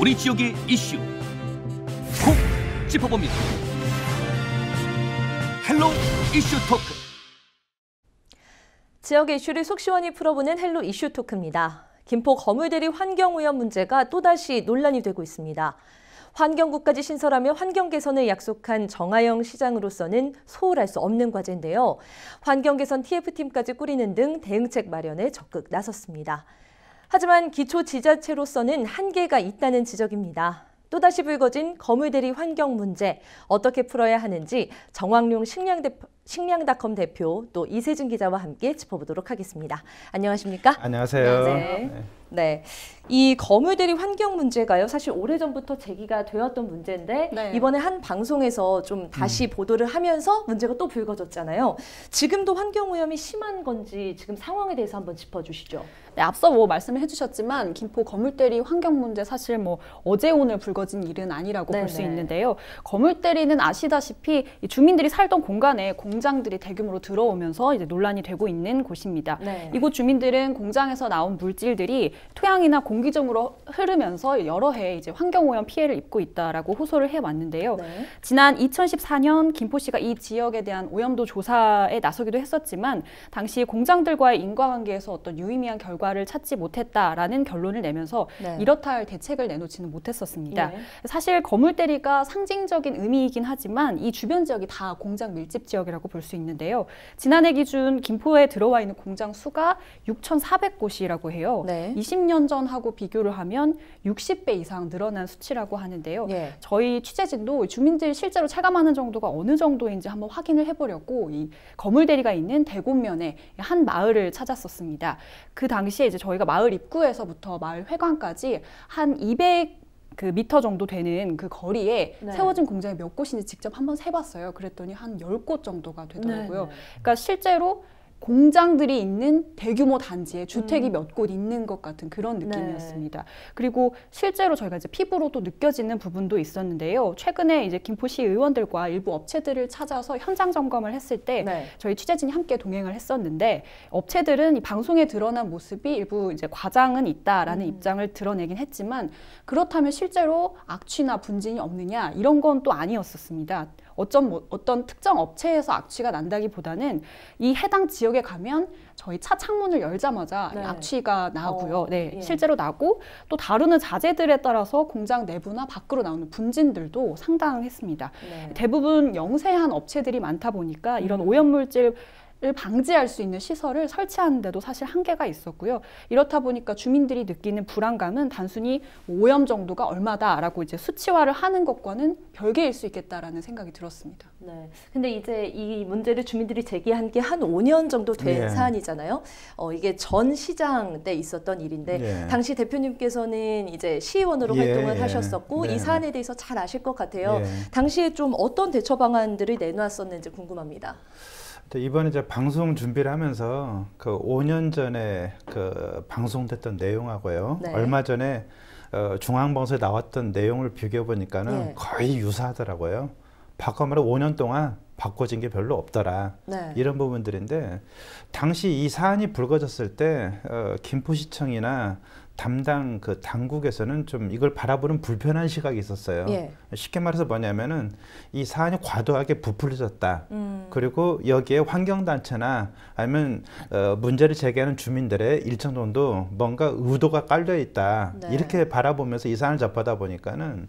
우리 지역의 이슈 콕 짚어봅니다. 헬로 이슈 토크 지역의 이슈를 속 시원히 풀어보는 헬로 이슈 토크입니다. 김포 거물대리 환경오염 문제가 또다시 논란이 되고 있습니다. 환경국까지 신설하며 환경 개선을 약속한 정하영 시장으로서는 소홀할 수 없는 과제인데요. 환경 개선 TF팀까지 꾸리는 등 대응책 마련에 적극 나섰습니다. 하지만 기초 지자체로서는 한계가 있다는 지적입니다. 또다시 불거진 거물대리 환경 문제 어떻게 풀어야 하는지 정황룡 식량대, 컴 대표 또 이세준 기자와 함께 짚어보도록 하겠습니다. 안녕하십니까? 안녕하세요. 안녕하세요. 네. 네. 네. 이 거물들이 환경 문제가요. 사실 오래전부터 제기가 되었던 문제인데 네. 이번에 한 방송에서 좀 다시 음. 보도를 하면서 문제가 또 불거졌잖아요. 지금도 환경 오염이 심한 건지 지금 상황에 대해서 한번 짚어 주시죠. 네, 앞서 뭐 말씀을 해 주셨지만 김포 거물대리 환경 문제 사실 뭐 어제 오늘 불거진 일은 아니라고 볼 수 있는데요. 거물대리는 아시다시피 주민들이 살던 공간에 공장들이 대규모로 들어오면서 이제 논란이 되고 있는 곳입니다. 네. 이곳 주민들은 공장에서 나온 물질들이 토양이나 공기점으로 흐르면서 여러 해 이제 환경오염 피해를 입고 있다라고 호소를 해왔는데요. 네. 지난 2014년 김포시가 이 지역에 대한 오염도 조사에 나서기도 했었지만 당시 공장들과의 인과관계에서 어떤 유의미한 결과를 찾지 못했다라는 결론을 내면서 네. 이렇다 할 대책을 내놓지는 못했었습니다. 네. 사실 거물대리가 상징적인 의미이긴 하지만 이 주변 지역이 다 공장 밀집 지역이라고 볼 수 있는데요. 지난해 기준 김포에 들어와 있는 공장 수가 6,400곳이라고 해요. 네. 20년 전하고 비교를 하면 60배 이상 늘어난 수치라고 하는데요. 예. 저희 취재진도 주민들이 실제로 체감하는 정도가 어느 정도인지 한번 확인을 해보려고 이 거물대리가 있는 대곡면에한 마을을 찾았었습니다. 그 당시에 이제 저희가 마을 입구에서부터 마을 회관까지 한 200. 그 미터 정도 되는 그 거리에 네. 세워진 공장이 몇 곳인지 직접 한번 세봤어요. 그랬더니 한 열 곳 정도가 되더라고요. 네, 네. 그러니까 실제로 공장들이 있는 대규모 단지에 주택이 음. 몇곳 있는 것 같은 그런 네. 느낌이었습니다. 네. 그리고 실제로 저희가 이제 피부로 또 느껴지는 부분도 있었는데요. 최근에 이제 김포시 의원들과 일부 업체들을 찾아서 현장 점검을 했을 때 네. 저희 취재진이 함께 동행을 했었는데 업체들은 이 방송에 드러난 모습이 일부 이제 과장은 있다라는 음. 입장을 드러내긴 했지만 그렇다면 실제로 악취나 분진이 없느냐 이런 건 또 아니었었습니다. 어쩜 뭐 어떤 특정 업체에서 악취가 난다기보다는 이 해당 지역에 가면 저희 차 창문을 열자마자 네. 악취가 나고요. 어, 네, 예. 실제로 나고 또 다루는 자재들에 따라서 공장 내부나 밖으로 나오는 분진들도 상당했습니다. 네. 대부분 영세한 업체들이 많다 보니까 이런 음. 오염물질 방지할 수 있는 시설을 설치하는데도 사실 한계가 있었고요. 이렇다 보니까 주민들이 느끼는 불안감은 단순히 오염 정도가 얼마다라고 이제 수치화를 하는 것과는 별개일 수 있겠다라는 생각이 들었습니다. 네. 근데 이제 이 문제를 주민들이 제기한 게 한 5년 정도 된 예. 사안이잖아요. 어, 이게 전 시장 때 있었던 일인데 예. 당시 대표님께서는 이제 시의원으로 예. 활동을 예. 하셨었고 네. 이 사안에 대해서 잘 아실 것 같아요. 예. 당시에 좀 어떤 대처 방안들을 내놨었는지 궁금합니다. 이번에 이제 방송 준비를 하면서 그 5년 전에 그 방송됐던 내용하고요. 네. 얼마 전에 어, 중앙방송에 나왔던 내용을 비교해 보니까는 예. 네. 거의 유사하더라고요. 바꿔 말해 5년 동안 바꿔진 게 별로 없더라. 네. 이런 부분들인데 당시 이 사안이 불거졌을 때 어, 김포시청이나 담당 그 당국에서는 좀 이걸 바라보는 불편한 시각이 있었어요. 예. 쉽게 말해서 뭐냐면은 이 사안이 과도하게 부풀려졌다. 음. 그리고 여기에 환경단체나 아니면 어, 문제를 제기하는 주민들의 일정 정도 뭔가 의도가 깔려 있다 네. 이렇게 바라보면서 이 사안을 접하다 보니까는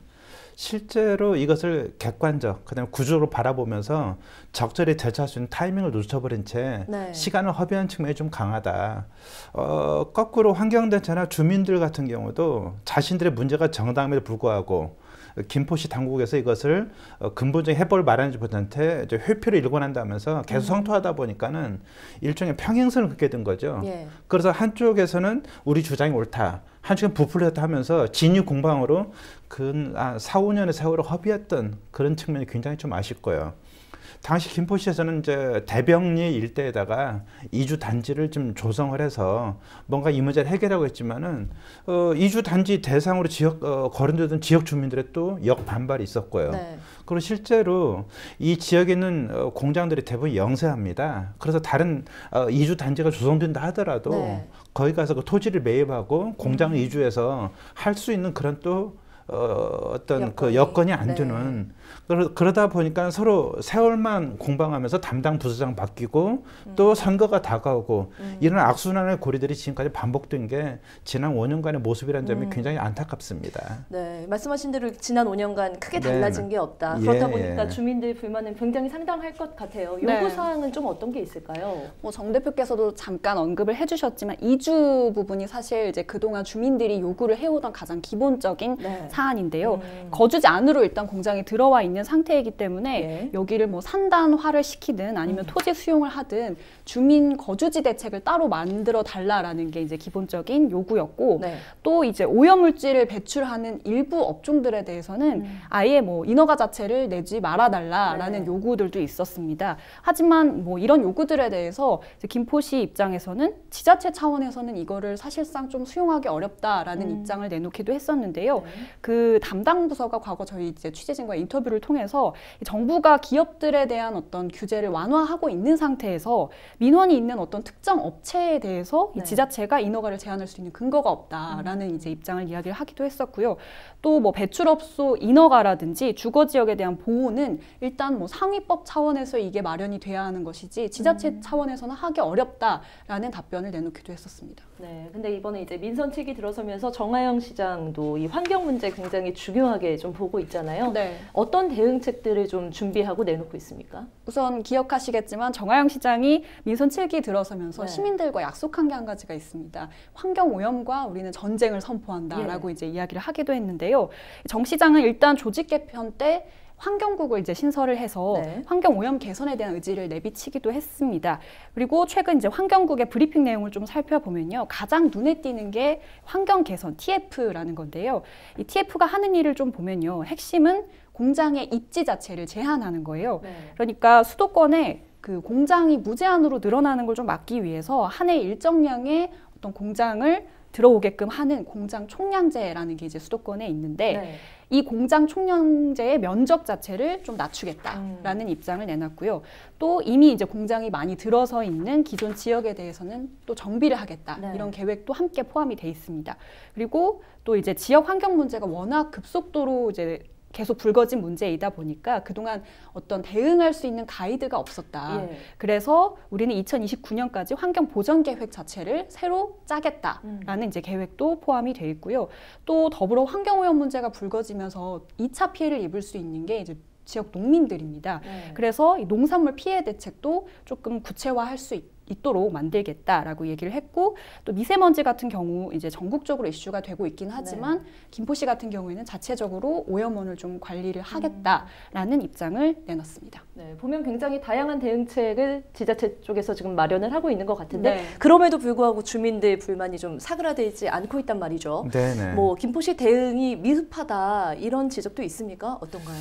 실제로 이것을 객관적 그다음에 구조로 바라보면서 적절히 대처할 수 있는 타이밍을 놓쳐버린 채 네. 시간을 허비한 측면이 좀 강하다. 어, 거꾸로 환경단체나 주민들 같은 경우도 자신들의 문제가 정당함에도 불구하고 김포시 당국에서 이것을 어, 근본적인 해법을 말하는지 보한테 회피를 일관한다면서 계속 음. 성토하다 보니까는 일종의 평행선을 긋게 된 거죠. 예. 그래서 한쪽에서는 우리 주장이 옳다. 한쪽은 부풀렸다 하면서 진유 공방으로 근 4, 아, 5년의 세월을 허비했던 그런 측면이 굉장히 좀 아쉽고요. 당시 김포시에서는 이제 대병리 일대에다가 이주 단지를 좀 조성을 해서 뭔가 이 문제를 해결하고 했지만은 어, 이주 단지 대상으로 지역 어, 거론되던 지역 주민들의 또 역반발이 있었고요. 네. 그리고 실제로 이 지역에 있는 어, 공장들이 대부분 영세합니다. 그래서 다른 어, 이주 단지가 조성된다 하더라도 네. 거기 가서 그 토지를 매입하고 공장 음. 이주해서 할 수 있는 그런 또 어, 어떤 그 여건이, 그 여건이 안 네. 주는 그러, 다 보니까 서로 세월만 공방하면서 담당 부서장 바뀌고 음. 또 선거가 다가오고 음. 이런 악순환의 고리들이 지금까지 반복된 게 지난 5년간의 모습이라는 점이 음. 굉장히 안타깝습니다. 네, 말씀하신 대로 지난 5년간 크게 네. 달라진 네. 게 없다. 예. 그렇다 보니까 주민들 불만은 굉장히 상당할 것 같아요. 네. 요구 사항은 네. 좀 어떤 게 있을까요? 뭐 정 대표께서도 잠깐 언급을 해주셨지만 이주 부분이 사실 이제 그동안 주민들이 요구를 해오던 가장 기본적인 네. 사안인데요. 음. 거주지 안으로 일단 공장이 들어와 있는 상태이기 때문에 예. 여기를 뭐 산단화를 시키든 아니면 음. 토지 수용을 하든 주민 거주지 대책을 따로 만들어 달라라는 게 이제 기본적인 요구였고 네. 또 이제 오염물질을 배출하는 일부 업종들에 대해서는 음. 아예 뭐 인허가 자체를 내지 말아달라라는 네. 요구들도 있었습니다. 하지만 뭐 이런 요구들에 대해서 김포시 입장에서는 지자체 차원에서는 이거를 사실상 좀 수용하기 어렵다라는 음. 입장을 내놓기도 했었는데요. 네. 그 담당 부서가 과거 저희 이제 취재진과 인터뷰를 통해서 정부가 기업들에 대한 어떤 규제를 완화하고 있는 상태에서 민원이 있는 어떤 특정 업체에 대해서 네. 이 지자체가 인허가를 제한할 수 있는 근거가 없다라는 음. 이제 입장을 이야기를 하기도 했었고요. 또 뭐 배출업소 인허가라든지 주거 지역에 대한 보호는 일단 뭐 상위법 차원에서 이게 마련이 돼야 하는 것이지 지자체 음. 차원에서는 하기 어렵다라는 답변을 내놓기도 했었습니다. 네, 근데 이번에 이제 민선 측이 들어서면서 정하영 시장도 이 환경 문제 굉장히 중요하게 좀 보고 있잖아요. 네. 어떤 대응책들을 좀 준비하고 내놓고 있습니까? 우선 기억하시겠지만 정화영 시장이 민선 7기 들어서면서 네. 시민들과 약속한 게 한 가지가 있습니다. 환경 오염과 우리는 전쟁을 선포한다라고 예. 이제 이야기를 하기도 했는데요. 정 시장은 일단 조직 개편 때 환경국을 이제 신설을 해서 네. 환경 오염 개선에 대한 의지를 내비치기도 했습니다. 그리고 최근 이제 환경국의 브리핑 내용을 좀 살펴보면요. 가장 눈에 띄는 게 환경 개선 TF라는 건데요. 이 TF가 하는 일을 좀 보면요. 핵심은 공장의 입지 자체를 제한하는 거예요. 네. 그러니까 수도권에 그 공장이 무제한으로 늘어나는 걸 좀 막기 위해서 한 해 일정량의 어떤 공장을 들어오게끔 하는 공장 총량제라는 게 이제 수도권에 있는데 네. 이 공장 총량제의 면적 자체를 좀 낮추겠다라는 음. 입장을 내놨고요. 또 이미 이제 공장이 많이 들어서 있는 기존 지역에 대해서는 또 정비를 하겠다 네. 이런 계획도 함께 포함이 돼 있습니다. 그리고 또 이제 지역 환경 문제가 워낙 급속도로 이제 계속 불거진 문제이다 보니까 그동안 어떤 대응할 수 있는 가이드가 없었다. 예. 그래서 우리는 2029년까지 환경 보전 계획 자체를 새로 짜겠다라는 음. 이제 계획도 포함이 돼 있고요. 또 더불어 환경 오염 문제가 불거지면서 2차 피해를 입을 수 있는 게 이제 지역 농민들입니다. 네. 그래서 이 농산물 피해 대책도 조금 구체화할 수 있다. 있도록 만들겠다라고 얘기를 했고 또 미세먼지 같은 경우 이제 전국적으로 이슈가 되고 있긴 하지만 네. 김포시 같은 경우에는 자체적으로 오염원을 좀 관리를 음. 하겠다라는 음. 입장을 내놨습니다. 네, 보면 굉장히 다양한 대응책을 지자체 쪽에서 지금 마련을 하고 있는 것 같은데 네. 그럼에도 불구하고 주민들 불만이 좀 사그라들지 않고 있단 말이죠. 네네. 네. 뭐 김포시 대응이 미흡하다 이런 지적도 있습니까? 어떤가요?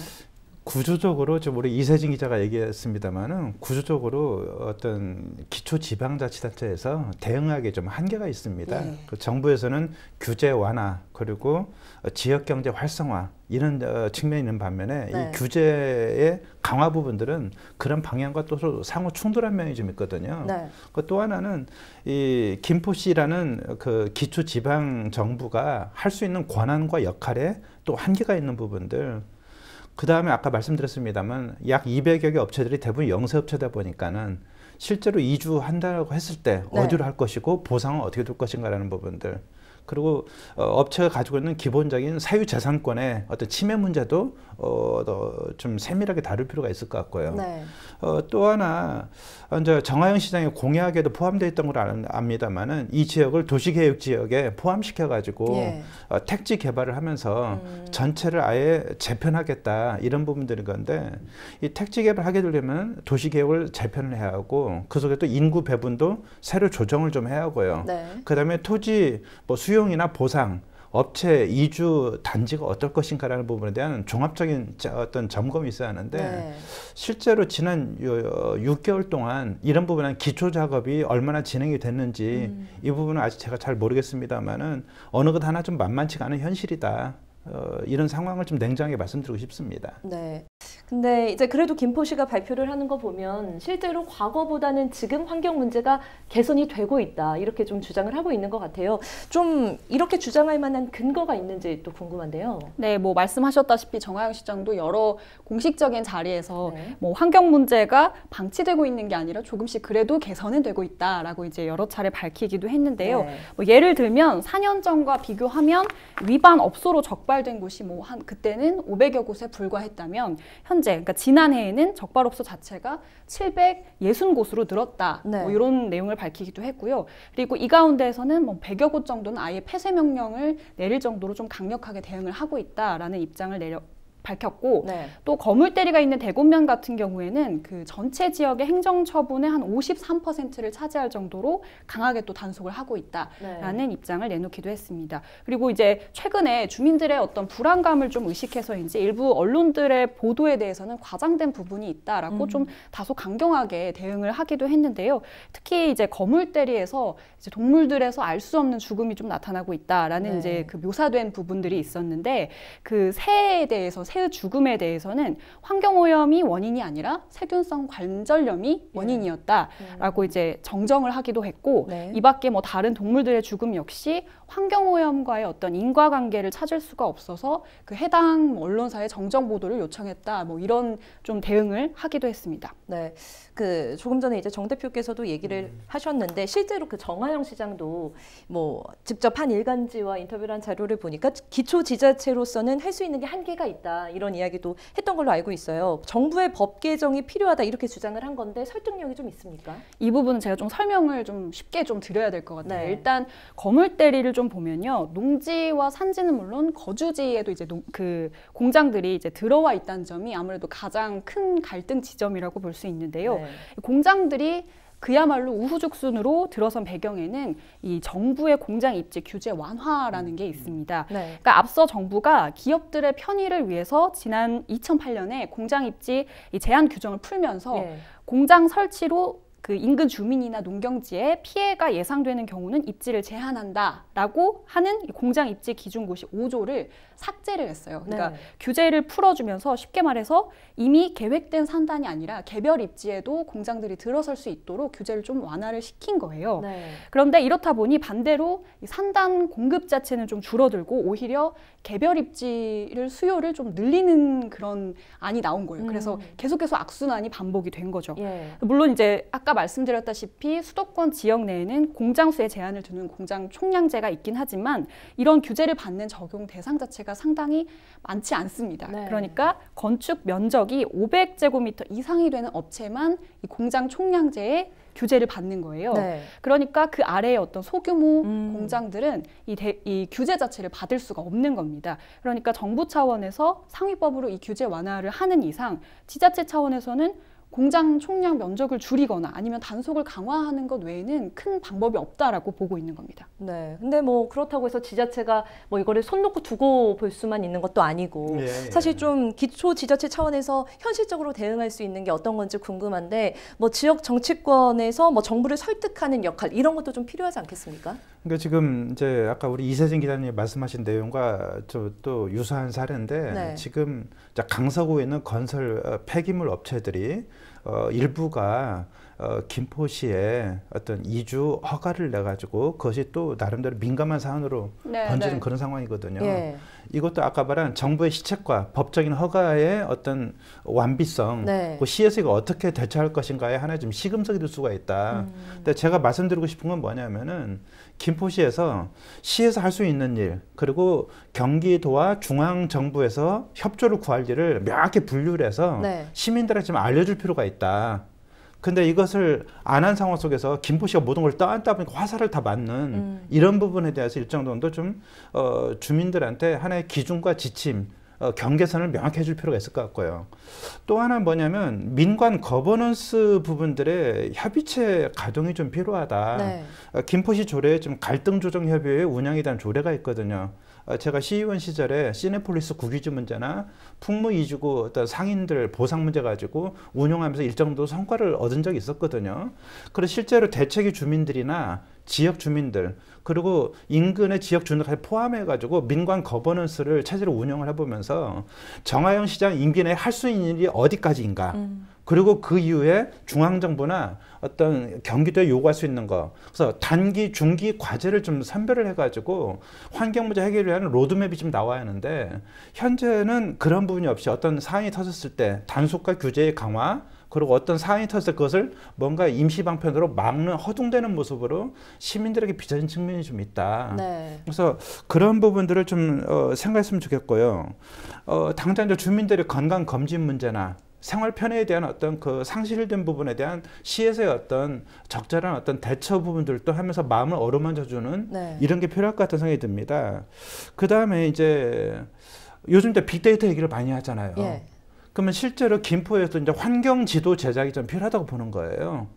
구조적으로 지금 우리 이세진 기자가 얘기했습니다만은 구조적으로 어떤 기초 지방자치단체에서 대응하기 좀 한계가 있습니다. 네. 그 정부에서는 규제 완화 그리고 지역 경제 활성화 이런 어, 측면이 있는 반면에 네. 이 규제의 강화 부분들은 그런 방향과 또 상호 충돌한 면이 좀 있거든요. 네. 그또 하나는 이 김포시라는 그 기초 지방 정부가 할 수 있는 권한과 역할에 또 한계가 있는 부분들 그 다음에 아까 말씀드렸습니다만 약 200여 개 업체들이 대부분 영세업체다 보니까는 실제로 이주한다고 했을 때 네. 어디로 할 것이고 보상은 어떻게 될 것인가라는 부분들 그리고 어, 업체가 가지고 있는 기본적인 사유재산권의 어떤 침해 문제도 어좀 세밀하게 다룰 필요가 있을 것 같고요. 네. 어또 하나 어, 이제 정하영 시장의 공약에도 포함되어 있던 걸 압니다만은 이 지역을 도시계획 지역에 포함시켜 가지고 예. 어, 택지 개발을 하면서 음. 전체를 아예 재편하겠다 이런 부분들인 건데 이 택지 개발 하게 되려면 도시계획을 재편을 해야 하고 그 속에 또 인구 배분도 새로 조정을 좀 해야 하고요. 네. 그다음에 토지 뭐 수용이나 보상 업체 이주 단지가 어떨 것인가라는 부분에 대한 종합적인 어떤 점검이 있어야 하는데 네. 실제로 지난 6개월 동안 이런 부분은 기초 작업이 얼마나 진행이 됐는지 음. 이 부분은 아직 제가 잘 모르겠습니다만은 어느 것 하나 좀 만만치가 않은 현실이다. 어, 이런 상황을 좀 냉정하게 말씀드리고 싶습니다. 네. 근데 이제 그래도 김포시가 발표를 하는 거 보면 실제로 과거보다는 지금 환경 문제가 개선이 되고 있다 이렇게 좀 주장을 하고 있는 것 같아요. 좀 이렇게 주장할 만한 근거가 있는지 또 궁금한데요. 네, 뭐 말씀하셨다시피 정하영 시장도 여러 공식적인 자리에서 네. 뭐 환경 문제가 방치되고 있는 게 아니라 조금씩 그래도 개선은 되고 있다라고 이제 여러 차례 밝히기도 했는데요. 네. 뭐 예를 들면 4년 전과 비교하면 위반 업소로 적발 적발된 곳이 뭐 한 그때는 500여 곳에 불과했다면 현재 그러니까 지난해에는 적발업소 자체가 760곳으로 늘었다. 네. 뭐 이런 내용을 밝히기도 했고요. 그리고 이 가운데에서는 뭐 100여 곳 정도는 아예 폐쇄 명령을 내릴 정도로 좀 강력하게 대응을 하고 있다라는 입장을 내려 밝혔고 네. 또 거물대리가 있는 대곡면 같은 경우에는 그 전체 지역의 행정처분의 한 53%를 차지할 정도로 강하게 또 단속을 하고 있다라는 네. 입장을 내놓기도 했습니다. 그리고 이제 최근에 주민들의 어떤 불안감을 좀 의식해서인지 일부 언론들의 보도에 대해서는 과장된 부분이 있다라고 음. 좀 다소 강경하게 대응을 하기도 했는데요. 특히 이제 거물대리에서 이제 동물들에서 알 수 없는 죽음이 좀 나타나고 있다라는 네. 이제 그 묘사된 부분들이 있었는데 그 새에 대해서 새 죽음에 대해서는 환경오염이 원인이 아니라 세균성 관절염이 예. 원인이었다라고 음. 이제 정정을 하기도 했고 네. 이 밖에 뭐 다른 동물들의 죽음 역시 환경오염과의 어떤 인과관계를 찾을 수가 없어서 그 해당 뭐 언론사의 정정 보도를 요청했다 뭐 이런 좀 대응을 하기도 했습니다. 네. 그 조금 전에 이제 정 대표께서도 얘기를 음. 하셨는데 실제로 그 정하영 시장도 뭐 직접 한 일간지와 인터뷰한 자료를 보니까 기초 지자체로서는 할 수 있는 게 한계가 있다. 이런 이야기도 했던 걸로 알고 있어요. 정부의 법 개정이 필요하다 이렇게 주장을 한 건데 설득력이 좀 있습니까? 이 부분은 제가 좀 설명을 좀 쉽게 좀 드려야 될 것 같아요. 네. 일단 거물대리를 좀 보면요, 농지와 산지는 물론 거주지에도 이제 농, 그 공장들이 이제 들어와 있다는 점이 아무래도 가장 큰 갈등 지점이라고 볼 수 있는데요. 네. 공장들이 그야말로 우후죽순으로 들어선 배경에는 이 정부의 공장 입지 규제 완화라는 게 있습니다. 네. 그러니까 앞서 정부가 기업들의 편의를 위해서 지난 2008년에 공장 입지 제한 규정을 풀면서 네. 공장 설치로 그 인근 주민이나 농경지에 피해가 예상되는 경우는 입지를 제한한다라고 하는 공장 입지 기준 고시 5조를 삭제를 했어요. 그러니까 네. 규제를 풀어주면서 쉽게 말해서 이미 계획된 산단이 아니라 개별 입지에도 공장들이 들어설 수 있도록 규제를 좀 완화를 시킨 거예요. 네. 그런데 이렇다 보니 반대로 산단 공급 자체는 좀 줄어들고 오히려 개별 입지를 수요를 좀 늘리는 그런 안이 나온 거예요. 그래서 음. 계속해서 악순환이 반복이 된 거죠. 예. 물론 이제 아까 말씀드렸다시피 수도권 지역 내에는 공장 수에 제한을 두는 공장 총량제가 있긴 하지만 이런 규제를 받는 적용 대상 자체가 상당히 많지 않습니다. 네. 그러니까 건축 면적이 500제곱미터 이상이 되는 업체만 이 공장 총량제에 규제를 받는 거예요. 네. 그러니까 그 아래의 어떤 소규모 음. 공장들은 이, 대, 이 규제 자체를 받을 수가 없는 겁니다. 그러니까 정부 차원에서 상위법으로 이 규제 완화를 하는 이상 지자체 차원에서는 공장 총량 면적을 줄이거나 아니면 단속을 강화하는 것 외에는 큰 방법이 없다라고 보고 있는 겁니다. 네. 근데 뭐 그렇다고 해서 지자체가 뭐 이거를 손 놓고 두고 볼 수만 있는 것도 아니고 예, 예. 사실 좀 기초 지자체 차원에서 현실적으로 대응할 수 있는 게 어떤 건지 궁금한데 뭐 지역 정치권에서 뭐 정부를 설득하는 역할 이런 것도 좀 필요하지 않겠습니까? 그러니까 지금 이제 아까 우리 이세진 기자님 말씀하신 내용과 저또 유사한 사례인데 네. 지금 강서구에 있는 건설 어, 폐기물 업체들이 어, 일부가 어, 김포시에 어떤 이주 허가를 내 가지고 그것이 또 나름대로 민감한 사안으로 네, 번지는 네. 그런 상황이거든요. 예. 이것도 아까 말한 정부의 시책과 법적인 허가의 어떤 완비성, 네. 그 시에서 이거 어떻게 대처할 것인가에 하나 좀 시금석이 될 수가 있다. 음. 근데 제가 말씀드리고 싶은 건 뭐냐면은 김포시에서 시에서 할 수 있는 일 그리고 경기도와 중앙 정부에서 협조를 구할 일을 명확히 분류를 해서 네. 시민들에게좀 알려줄 필요가 있다. 있다. 근데 이것을 안 한 상황 속에서 김포 씨가 모든 걸 떠안다 보니까 화살을 다 맞는 음. 이런 부분에 대해서 일정 정도 좀 어, 주민들한테 하나의 기준과 지침, 어, 경계선을 명확히 해줄 필요가 있을 것 같고요. 또 하나 뭐냐면 민관 거버넌스 부분들의 협의체 가동이 좀 필요하다. 네. 어, 김포시 조례에 좀 갈등 조정 협의회 운영에 대한 조례가 있거든요. 어, 제가 시의원 시절에 시네폴리스 국유지 문제나 풍무 이주구 어떤 상인들 보상 문제 가지고 운영하면서 일정 도 성과를 얻은 적이 있었거든요. 그래서 실제로 대책위 주민들이나 지역 주민들 그리고 인근의 지역 주민들까지 포함해 가지고 민관 거버넌스를 체제로 운영을 해보면서 정화영 시장 임기 내에 할 수 있는 일이 어디까지인가 음. 그리고 그 이후에 중앙정부나 어떤 경기도에 요구할 수 있는 거. 그래서 단기, 중기 과제를 좀 선별을 해가지고 환경 문제 해결을 위한 로드맵이 좀 나와야 하는데 현재는 그런 부분이 없이 어떤 사안이 터졌을 때 단속과 규제의 강화, 그리고 어떤 사안이 터졌을 것을 뭔가 임시방편으로 막는 허둥대는 모습으로 시민들에게 비춰진 측면이 좀 있다. 네. 그래서 그런 부분들을 좀 어, 생각했으면 좋겠고요. 어, 당장 주민들의 건강 검진 문제나 생활 편의에 대한 어떤 그 상실된 부분에 대한 시에서의 어떤 적절한 어떤 대처 부분들도 하면서 마음을 어루만져주는 네. 이런 게 필요할 것 같은 생각이 듭니다. 그 다음에 이제 요즘 때 빅데이터 얘기를 많이 하잖아요. 예. 그러면 실제로 김포에서 이제 환경 지도 제작이 좀 필요하다고 보는 거예요.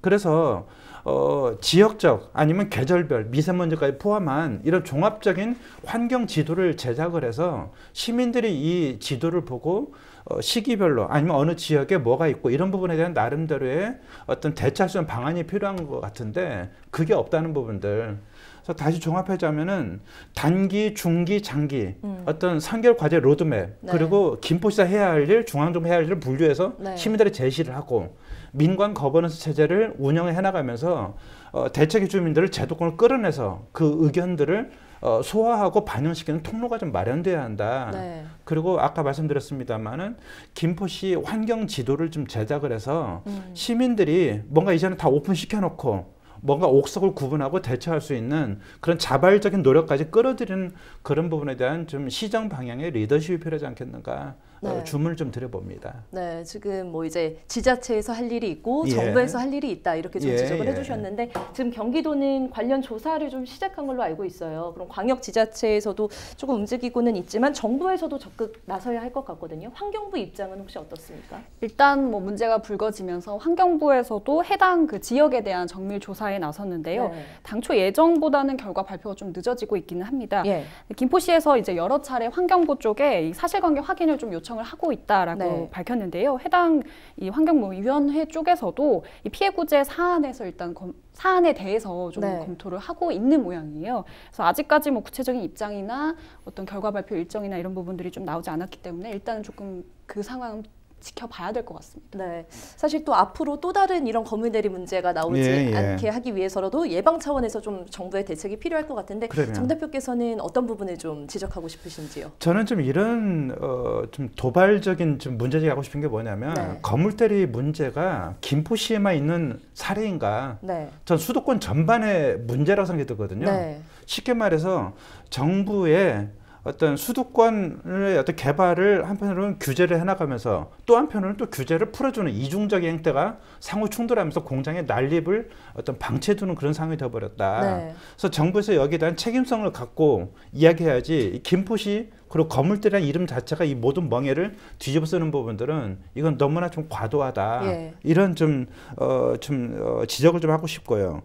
그래서 어, 지역적 아니면 계절별 미세먼지까지 포함한 이런 종합적인 환경 지도를 제작을 해서 시민들이 이 지도를 보고 어, 시기별로 아니면 어느 지역에 뭐가 있고 이런 부분에 대한 나름대로의 어떤 대찰선 방안이 필요한 것 같은데 그게 없다는 부분들 그래서 다시 종합하자면은 단기, 중기, 장기 음. 어떤 3개월 과제 로드맵 네. 그리고 김포시가 해야 할 일, 중앙정부 해야 할 일을 분류해서 네. 시민들의 제시를 하고 민관 거버넌스 체제를 운영해 나가면서 어, 대책의 주민들을 제도권을 끌어내서 그 의견들을 어, 소화하고 반영시키는 통로가 좀 마련돼야 한다. 네. 그리고 아까 말씀드렸습니다만은 김포시 환경 지도를 좀 제작을 해서 음. 시민들이 뭔가 이제는 다 오픈시켜놓고 뭔가 옥석을 구분하고 대처할 수 있는 그런 자발적인 노력까지 끌어들이는 그런 부분에 대한 좀 시정 방향의 리더십이 필요하지 않겠는가 어, 네. 주문을 좀 드려봅니다. 네, 지금 뭐 이제 지자체에서 할 일이 있고 예. 정부에서 할 일이 있다 이렇게 좀 예, 지적을 해주셨는데 지금 경기도는 관련 조사를 좀 시작한 걸로 알고 있어요. 그럼 광역 지자체에서도 조금 움직이고는 있지만 정부에서도 적극 나서야 할 것 같거든요. 환경부 입장은 혹시 어떻습니까? 일단 뭐 문제가 불거지면서 환경부에서도 해당 그 지역에 대한 정밀 조사에 나섰는데요. 네. 당초 예정보다는 결과 발표가 좀 늦어지고 있기는 합니다. 예. 김포시에서 이제 여러 차례 환경부 쪽에 사실관계 확인을 좀 요청. 요청을 하고 있다라고 네. 밝혔는데요. 해당 이 환경위원회 쪽에서도 이 피해 구제 사안에서 일단 검, 사안에 대해서 좀 네. 검토를 하고 있는 모양이에요. 그래서 아직까지 뭐 구체적인 입장이나 어떤 결과 발표 일정이나 이런 부분들이 좀 나오지 않았기 때문에 일단은 조금 그 상황 지켜봐야 될 것 같습니다. 네, 사실 또 앞으로 또 다른 이런 건물대리 문제가 나오지 예, 예. 않게 하기 위해서라도 예방 차원에서 좀 정부의 대책이 필요할 것 같은데 그러면. 정 대표께서는 어떤 부분을 좀 지적하고 싶으신지요? 저는 좀 이런 어, 좀 도발적인 좀 문제제기 하고 싶은 게 뭐냐면 네. 건물대리 문제가 김포시에만 있는 사례인가? 네. 전 수도권 전반의 문제라고 생각이 들거든요. 네. 쉽게 말해서 정부의 어떤 수도권의 어떤 개발을 한편으로는 규제를 해나가면서 또 한편으로는 또 규제를 풀어주는 이중적 행태가 상호 충돌하면서 공장의 난립을 어떤 방치해두는 그런 상황이 되어버렸다. 네. 그래서 정부에서 여기에 대한 책임성을 갖고 이야기해야지 김포시 그리고 거물대라는 이름 자체가 이 모든 멍해를 뒤집어 쓰는 부분들은 이건 너무나 좀 과도하다. 예. 이런 좀, 어, 좀, 어, 지적을 좀 하고 싶고요.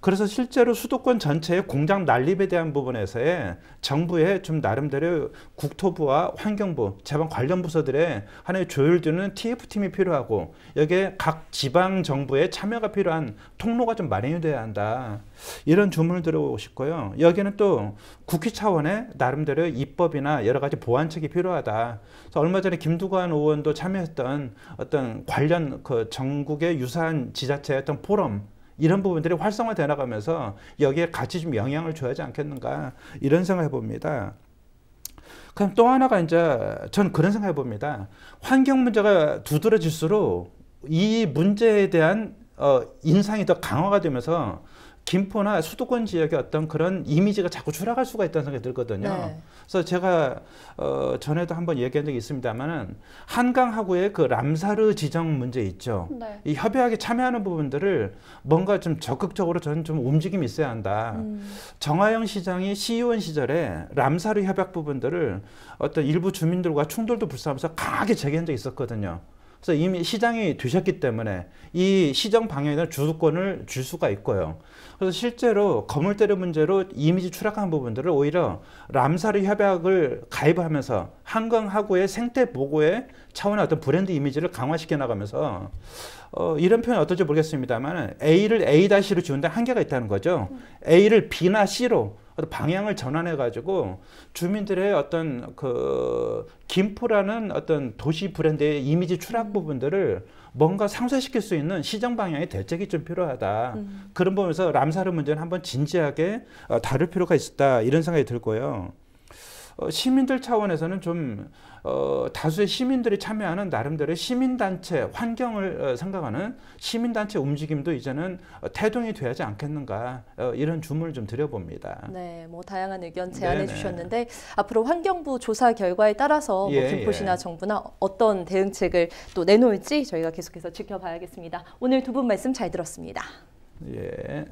그래서 실제로 수도권 전체의 공장 난립에 대한 부분에서의 정부의 좀 나름대로 국토부와 환경부, 재방 관련 부서들의 하나의 조율되는 TF팀이 필요하고 여기에 각 지방 정부의 참여가 필요한 통로가 좀 마련이 돼야 한다. 이런 주문을 들어오고 싶고요. 여기는 또 국회 차원의 나름대로 입법이나 여러 가지 보완책이 필요하다. 그래서 얼마 전에 김두관 의원도 참여했던 어떤 관련 그 전국의 유사한 지자체 어떤 포럼 이런 부분들이 활성화돼 나가면서 여기에 같이 좀 영향을 줘야지 않겠는가 이런 생각해 봅니다. 그럼 또 하나가 이제 전 그런 생각해 봅니다. 환경 문제가 두드러질수록 이 문제에 대한 어, 인상이 더 강화가 되면서 김포나 수도권 지역의 어떤 그런 이미지가 자꾸 추락할 수가 있다는 생각이 들거든요. 네. 그래서 제가 어, 전에도 한번 얘기한 적이 있습니다만은 한강하고의 그 람사르 지정 문제 있죠. 네. 이 협약에 참여하는 부분들을 뭔가 좀 적극적으로 저는 좀 움직임이 있어야 한다. 음. 정화영 시장이 시의원 시절에 람사르 협약 부분들을 어떤 일부 주민들과 충돌도 불사하면서 강하게 제기한 적이 있었거든요. 그래서 이미 시장이 되셨기 때문에 이 시정 방향에 대한 주도권을 줄 수가 있고요. 그래서 실제로 건물대료 문제로 이미지 추락한 부분들을 오히려 람사르 협약을 가입하면서 한강하고의 생태 보고의 차원의 어떤 브랜드 이미지를 강화시켜 나가면서 어, 이런 표현 어떨지 모르겠습니다만 A를 A-로 지운데 한계가 있다는 거죠. A를 B나 C로 어떤 방향을 전환해 가지고 주민들의 어떤 그 김포라는 어떤 도시 브랜드의 이미지 추락 음. 부분들을 뭔가 상쇄시킬 수 있는 시정 방향의 대책이 좀 필요하다. 음. 그런 부분에서 람사르 문제는 한번 진지하게 어, 다룰 필요가 있다 었 이런 생각이 들고요. 어, 시민들 차원에서는 좀 어, 다수의 시민들이 참여하는 나름대로 시민단체 환경을 어, 생각하는 시민단체 움직임도 이제는 태동이 돼야 하지 않겠는가 이런 주문을 좀 드려봅니다. 네, 뭐 다양한 의견 제안해 네네. 주셨는데 앞으로 환경부 조사 결과에 따라서 예, 뭐 김포시나 예. 정부나 어떤 대응책을 또 내놓을지 저희가 계속해서 지켜봐야겠습니다. 오늘 두 분 말씀 잘 들었습니다. 예.